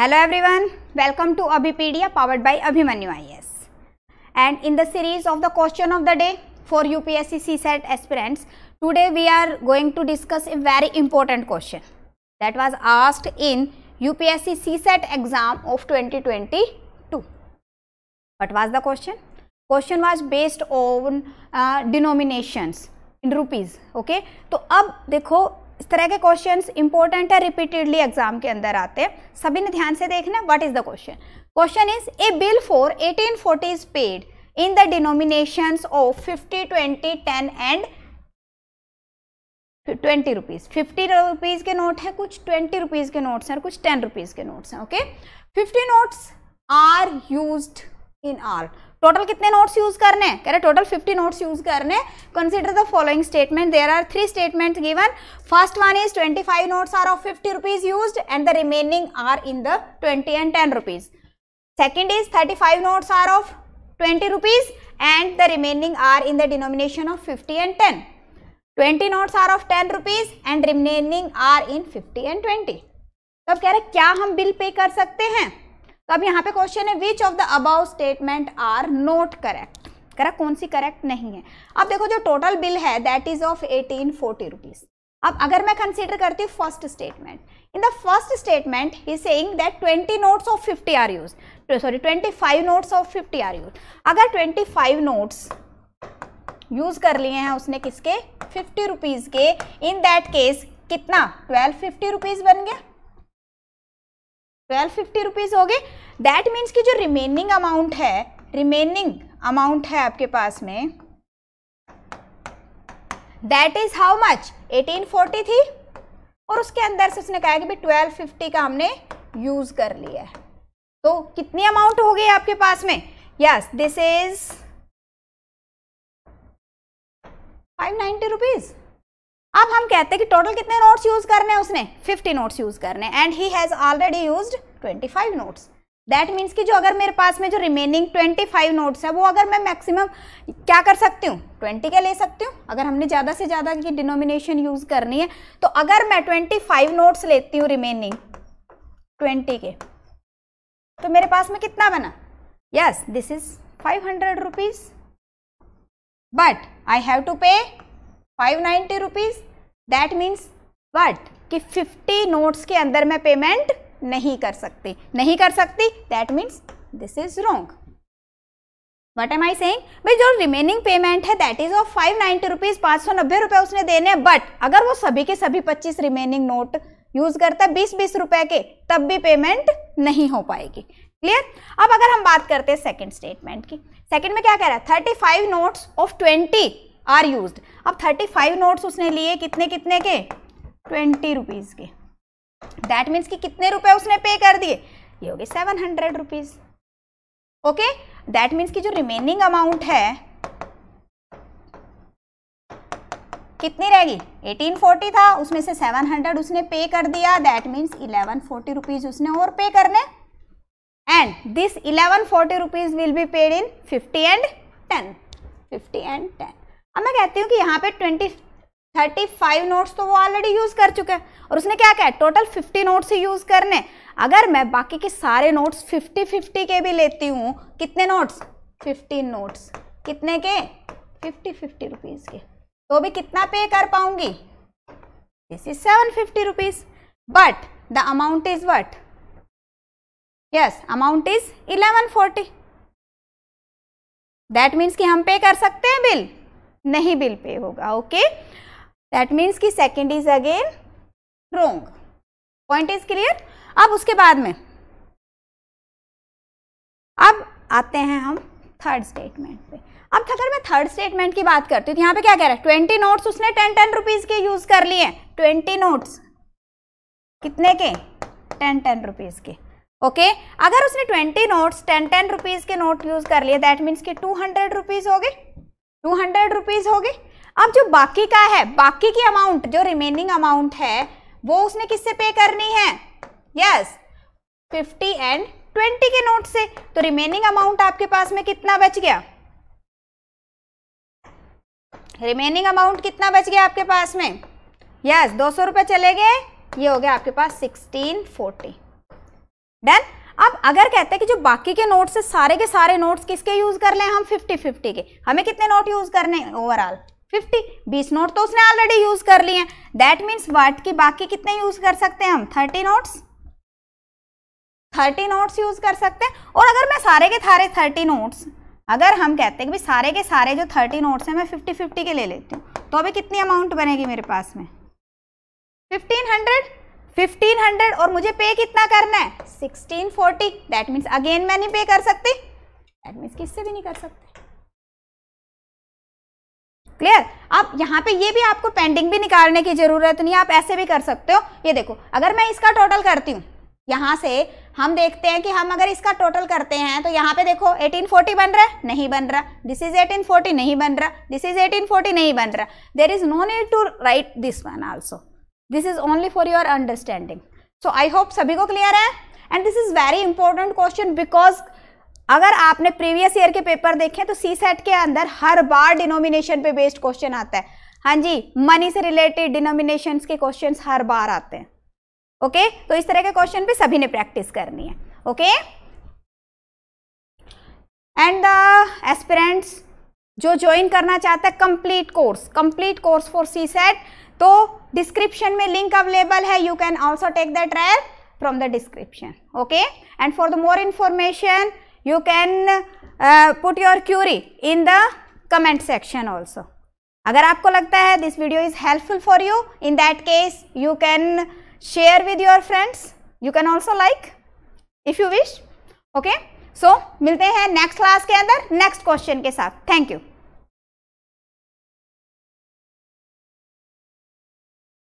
Hello everyone, welcome to Abhipedia powered by Abhimanyu IS. And in the series of the question of the day for UPSC CSAT aspirants, today we are going to discuss a very important question that was asked in UPSC CSAT exam of 2022. What was the question? Question was based on uh, denominations in rupees. Okay. So, now, देखो इस तरह के question important है repeatedly exam के अंदर आते हैं सभी ने ध्यान से देखना what is the question question is a bill for 1840 is paid in the denomination of 50, 20, 10 and twenty rupees fifty rupees के नोट है कुछ ट्वेंटी रुपीज़ के नोट्स हैं और कुछ टेन रुपीज़ के नोट्स हैं okay fifty notes are used in all total कितने नोट्स यूज करने कह रहे टोटल 50 नोट्स यूज करने consider the following statement there are three statement given first one is 25 notes are of 50 rupees used and the remaining are in the 20 and 10 rupees second is 35 notes are of 20 rupees and the remaining are in the denomination of 50 and 10 20 notes are of 10 rupees and remaining are in 50 and 20 तो अब कह रहे क्या हम bill pay कर सकते हैं तो अब यहाँ पे क्वेश्चन है which of the above statement are not correct correct कौन सी करेक्ट नहीं है अब देखो जो टोटल बिल है that is of eighteen forty rupees अब अगर मैं कंसिडर करती हूँ first statement in the first statement he saying that twenty notes of fifty are use sorry twenty five notes of fifty are use अगर twenty five notes use कर लिए हैं उसने किसके फिफ्टी रुपीज़ के इन दैट केस कितना twelve fifty rupees बन गया ट्वेल्व फिफ्टी रुपीज़ हो गए दैट मीन्स की जो रिमेनिंग अमाउंट है रिमेनिंग अमाउंट है आपके पास में that is how much eighteen forty थी और उसके अंदर से उसने कहा कि भाई ट्वेल्व फिफ्टी का हमने यूज़ कर लिया है तो कितनी अमाउंट हो गई आपके पास में yes this is five ninety rupees अब हम कहते हैं कि टोटल कितने नोट्स यूज करने हैं उसने 50 नोट्स यूज करने and he has already use 25 notes that means कि जो अगर मेरे पास में जो रिमेनिंग 25 नोट्स है वो अगर मैं मैक्सिमम क्या कर सकती हूँ 20 के ले सकती हूँ अगर हमने ज़्यादा से ज़्यादा की डिनोमिनेशन यूज़ करनी है तो अगर मैं ट्वेंटी नोट्स लेती हूँ रिमेनिंग ट्वेंटी के तो मेरे पास में कितना बना yes this is five hundred rupees but I have to pay five ninety rupees that means what कि फिफ्टी नोट्स के अंदर मैं पेमेंट नहीं कर सकती नहीं कर सकती that means this is wrong what am I saying भाई जो रिमेनिंग पेमेंट है that is of five ninety rupees पाँच सौ नब्बे रुपये उसने देने हैं बट अगर वो सभी के सभी पच्चीस रिमेनिंग नोट यूज़ करता है बीस बीस रुपए के तब भी पेमेंट नहीं हो पाएगी क्लियर अब अगर हम बात करते हैं सेकेंड स्टेटमेंट की सेकेंड में क्या कह रहा है thirty five notes of twenty are use अब थर्टी फाइव नोट्स उसने लिए कितने कितने के ट्वेंटी रुपीज़ के दैट मीन्स कि कितने रुपए उसने पे कर दिए ये हो गए seven hundred rupees okay that means कि जो रिमेनिंग अमाउंट है कितनी रहेगी 1840 था उसमें से 700 उसने पे कर दिया दैट मीन्स 1140 रुपीज उसने और पे करने and this 1140 rupees will be paid in 50 and 10 50 and ten अब मैं कहती हूँ कि यहाँ पे ट्वेंटी थर्टी फाइव नोट्स तो वो ऑलरेडी यूज़ कर चुके हैं और उसने क्या क्या टोटल फिफ्टी नोट्स ही यूज़ करने अगर मैं बाकी के सारे नोट्स फिफ्टी फिफ्टी के भी लेती हूँ कितने नोट्स फिफ्टी नोट्स कितने के फिफ्टी फिफ्टी रुपीज़ के तो भी कितना पे कर पाऊंगी this is seven fifty rupees but the amount is what yes amount is eleven forty that means कि हम पे कर सकते हैं बिल नहीं बिल पे होगा ओके दैट मीन्स कि second is again wrong point is clear अब उसके बाद में अब आते हैं हम थर्ड स्टेटमेंट पे अब अगर मैं थर्ड स्टेटमेंट की बात करती हूँ तो यहाँ पे क्या कह रहा है ट्वेंटी नोट्स उसने टेन टेन रुपीज के यूज कर लिए ट्वेंटी नोट्स कितने के टेन टेन रुपीज के ओके अगर उसने twenty notes ten ten rupees के नोट यूज कर लिए दैट मीन्स कि टू हंड्रेड रुपीज हो गए टू हंड्रेड रुपीज़ हो गई अब जो बाकी का है बाकी की अमाउंट जो रिमेनिंग अमाउंट है वो उसने किससे पे करनी है यस फिफ्टी एंड ट्वेंटी के नोट से तो रिमेनिंग अमाउंट आपके पास में कितना बच गया रिमेनिंग अमाउंट कितना बच गया आपके पास में यस दो सौ रुपये चले गए ये हो गया आपके पास सिक्सटीन फोर्टी डन अब अगर कहते हैं कि जो बाकी के नोट्स से सारे के सारे नोट्स किसके यूज़ कर लें हम फिफ्टी फिफ्टी के हमें कितने नोट यूज़ करने ओवरऑल फिफ्टी बीस नोट तो उसने ऑलरेडी यूज़ कर लिए हैं दैट मीन्स वर्ट की बाकी कितने यूज़ कर सकते हैं हम thirty notes thirty notes use कर सकते हैं और अगर मैं सारे के सारे थर्टी नोट्स अगर हम कहते हैं कि सारे के सारे जो थर्टी नोट्स हैं मैं फिफ्टी फिफ्टी के ले लेती हूँ तो अभी कितनी अमाउंट बनेगी मेरे पास में फिफ्टीन हंड्रेड फिफ्टीन हंड्रेड और मुझे पे कितना करना है sixteen forty that means again मैं नहीं पे कर सकती दैट मीन्स किससे भी नहीं कर सकती क्लियर अब यहाँ पे ये भी आपको पेंडिंग भी निकालने की ज़रूरत नहीं आप ऐसे भी कर सकते हो ये देखो अगर मैं इसका टोटल करती हूँ यहाँ से हम देखते हैं कि हम अगर इसका टोटल करते हैं तो यहाँ पे देखो 1840 बन रहा है नहीं बन रहा दिस इज 1840 नहीं बन रहा दिस इज 1840 नहीं बन रहा there is no need to write this one also this is only for your understanding so I hope सभी को क्लियर है and this is very important question because अगर आपने प्रीवियस ईयर के पेपर देखे तो सी सेट के अंदर हर बार डिनोमिनेशन पे बेस्ड क्वेश्चन आता है हाँ जी मनी से रिलेटेड डिनोमिनेशन के क्वेश्चन हर बार आते हैं ओके okay? तो इस तरह के क्वेश्चन पे सभी ने प्रैक्टिस करनी है ओके एंड द एस्पिरेंट्स जो ज्वाइन करना चाहता है complete course complete course for CSAT तो डिस्क्रिप्शन में लिंक अवेलेबल है you can also take the trial from the description okay and for the more information you can put your query in the comment section also अगर आपको लगता है this video is helpful for you in that case you can share with your friends you can also like if you wish okay so मिलते हैं next class के अंदर next question के साथ थैंक यू